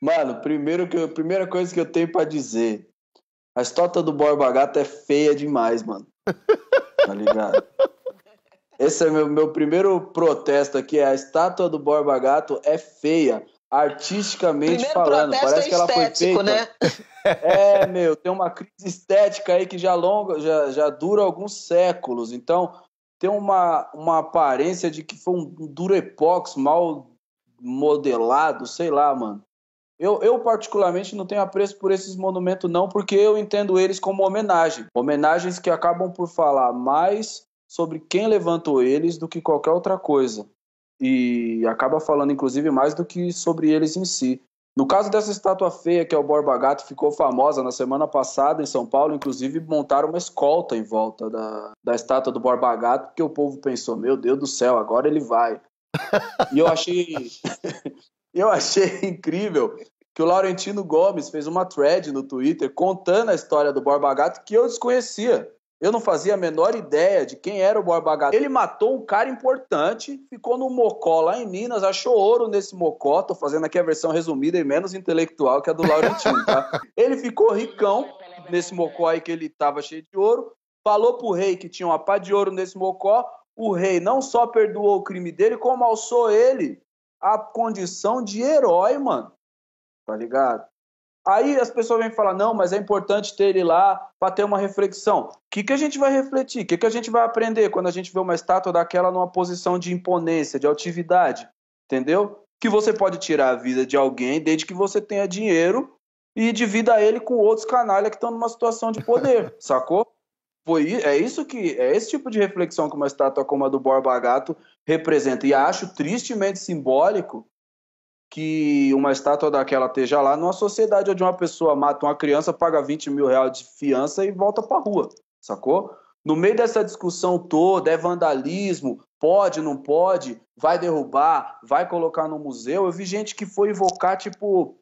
Mano, primeiro que primeira coisa que eu tenho para dizer. A estátua do Borba Gato é feia demais, mano. Tá ligado? Esse é meu, meu primeiro protesto aqui. É a estátua do Borba Gato é feia, artisticamente primeiro falando. É Parece que ela foi feita. Né? É, meu, tem uma crise estética aí que já longa, já, já dura alguns séculos. Então, tem uma, uma aparência de que foi um duro epox mal modelado, sei lá, mano. Eu, eu, particularmente, não tenho apreço por esses monumentos, não, porque eu entendo eles como homenagem. Homenagens que acabam por falar mais sobre quem levantou eles do que qualquer outra coisa. E acaba falando, inclusive, mais do que sobre eles em si. No caso dessa estátua feia, que é o Borba Gato, ficou famosa na semana passada em São Paulo, inclusive montaram uma escolta em volta da, da estátua do Borba Gato, porque o povo pensou: meu Deus do céu, agora ele vai. e eu achei. eu achei incrível que o Laurentino Gomes fez uma thread no Twitter contando a história do Borba Gato que eu desconhecia. Eu não fazia a menor ideia de quem era o Borba Gato. Ele matou um cara importante, ficou no Mocó lá em Minas, achou ouro nesse Mocó. Tô fazendo aqui a versão resumida e menos intelectual que a do Laurentino, tá? Ele ficou ricão nesse Mocó aí que ele tava cheio de ouro. Falou pro rei que tinha uma pá de ouro nesse Mocó. O rei não só perdoou o crime dele, como alçou ele a condição de herói, mano tá ligado? Aí as pessoas vêm falar, não, mas é importante ter ele lá para ter uma reflexão. O que, que a gente vai refletir? O que, que a gente vai aprender quando a gente vê uma estátua daquela numa posição de imponência, de altividade? Entendeu? Que você pode tirar a vida de alguém desde que você tenha dinheiro e divida ele com outros canalha que estão numa situação de poder, sacou? Foi, é isso que é esse tipo de reflexão que uma estátua como a do Borba Gato representa. E acho tristemente simbólico que uma estátua daquela esteja lá numa sociedade onde uma pessoa mata uma criança, paga 20 mil reais de fiança e volta para a rua, sacou? No meio dessa discussão toda, é vandalismo, pode, não pode, vai derrubar, vai colocar no museu. Eu vi gente que foi invocar, tipo,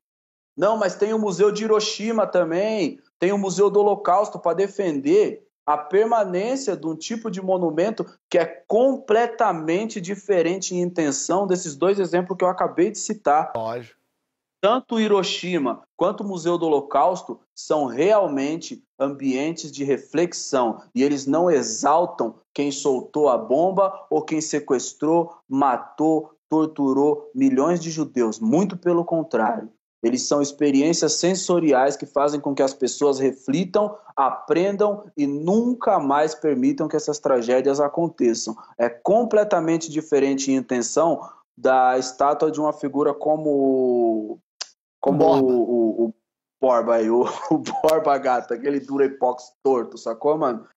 não, mas tem o Museu de Hiroshima também, tem o Museu do Holocausto para defender a permanência de um tipo de monumento que é completamente diferente em intenção desses dois exemplos que eu acabei de citar. Lógico. Tanto Hiroshima quanto o Museu do Holocausto são realmente ambientes de reflexão e eles não exaltam quem soltou a bomba ou quem sequestrou, matou, torturou milhões de judeus. Muito pelo contrário. Eles são experiências sensoriais que fazem com que as pessoas reflitam, aprendam e nunca mais permitam que essas tragédias aconteçam. É completamente diferente em intenção da estátua de uma figura como como Borba. O, o, o Borba aí, o, o Borba Gata, aquele durepox torto, sacou, mano?